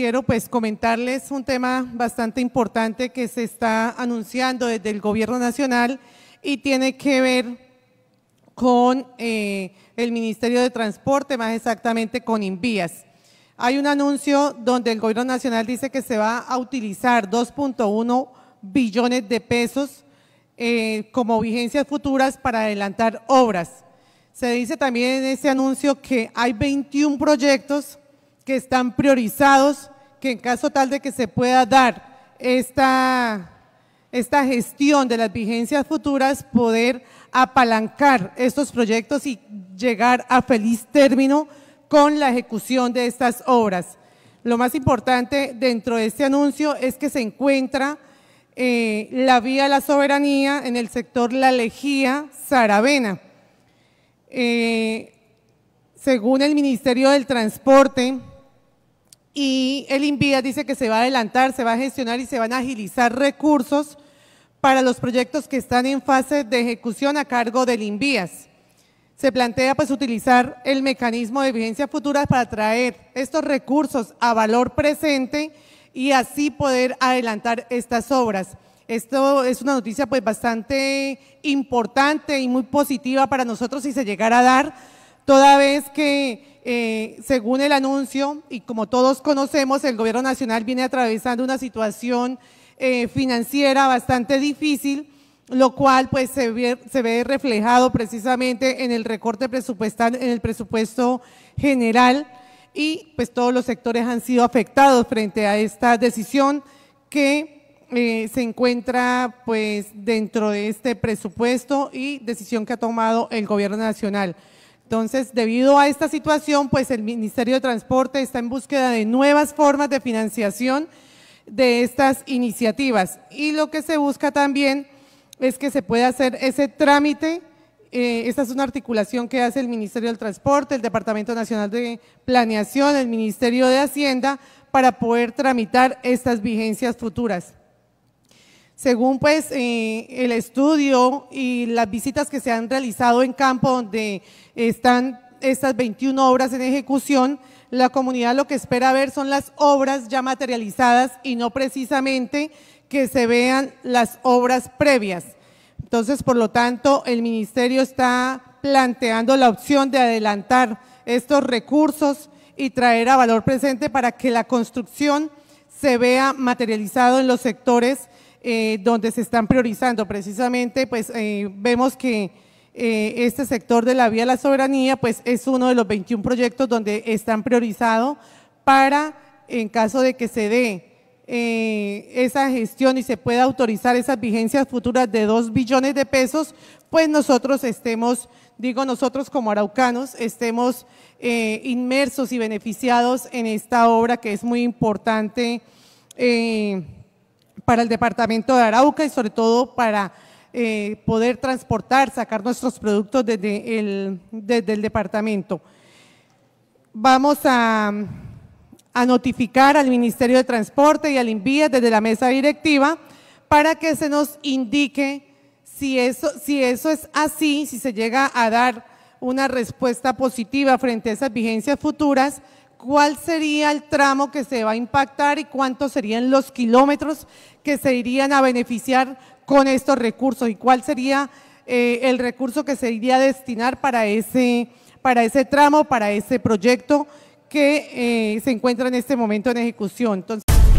quiero pues comentarles un tema bastante importante que se está anunciando desde el gobierno nacional y tiene que ver con eh, el Ministerio de Transporte, más exactamente con Invías. Hay un anuncio donde el gobierno nacional dice que se va a utilizar 2.1 billones de pesos eh, como vigencias futuras para adelantar obras. Se dice también en ese anuncio que hay 21 proyectos que están priorizados, que en caso tal de que se pueda dar esta, esta gestión de las vigencias futuras, poder apalancar estos proyectos y llegar a feliz término con la ejecución de estas obras. Lo más importante dentro de este anuncio es que se encuentra eh, la vía a la soberanía en el sector La Lejía, Saravena. Eh, según el Ministerio del Transporte, y el INVIA dice que se va a adelantar, se va a gestionar y se van a agilizar recursos para los proyectos que están en fase de ejecución a cargo del INVIAS. Se plantea pues utilizar el mecanismo de vigencia futura para traer estos recursos a valor presente y así poder adelantar estas obras. Esto es una noticia pues bastante importante y muy positiva para nosotros si se llegara a dar, toda vez que, eh, según el anuncio, y como todos conocemos, el gobierno nacional viene atravesando una situación eh, financiera bastante difícil, lo cual pues se ve, reflejado precisamente en el recorte presupuestal, en el presupuesto general, y pues todos los sectores han sido afectados frente a esta decisión que eh, se encuentra pues dentro de este presupuesto y decisión que ha tomado el gobierno nacional. Entonces, debido a esta situación, pues el Ministerio de Transporte está en búsqueda de nuevas formas de financiación de estas iniciativas. Y lo que se busca también es que se pueda hacer ese trámite. Eh, esta es una articulación que hace el Ministerio del Transporte, el Departamento Nacional de Planeación, el Ministerio de Hacienda, para poder tramitar estas vigencias futuras. Según pues eh, el estudio y las visitas que se han realizado en campo donde están estas 21 obras en ejecución, la comunidad lo que espera ver son las obras ya materializadas y no precisamente que se vean las obras previas. Entonces, por lo tanto, el ministerio está planteando la opción de adelantar estos recursos y traer a valor presente para que la construcción se vea materializado en los sectores eh, donde se están priorizando. Precisamente, pues eh, vemos que eh, este sector de la vía a la soberanía, pues es uno de los 21 proyectos donde están priorizados para, en caso de que se dé eh, esa gestión y se pueda autorizar esas vigencias futuras de 2 billones de pesos, pues nosotros estemos, digo nosotros como araucanos, estemos eh, inmersos y beneficiados en esta obra que es muy importante eh, para el departamento de Arauca y sobre todo para poder transportar, sacar nuestros productos desde el, desde el departamento. Vamos a a notificar al Ministerio de Transporte y al INVIA desde la mesa directiva para que se nos indique si eso, si eso es así, si se llega a dar una respuesta positiva frente a esas vigencias futuras, cuál sería el tramo que se va a impactar y cuántos serían los kilómetros que se irían a beneficiar con estos recursos y cuál sería eh, el recurso que se iría a destinar para ese, para ese tramo, para ese proyecto que eh, se encuentra en este momento en ejecución. Entonces,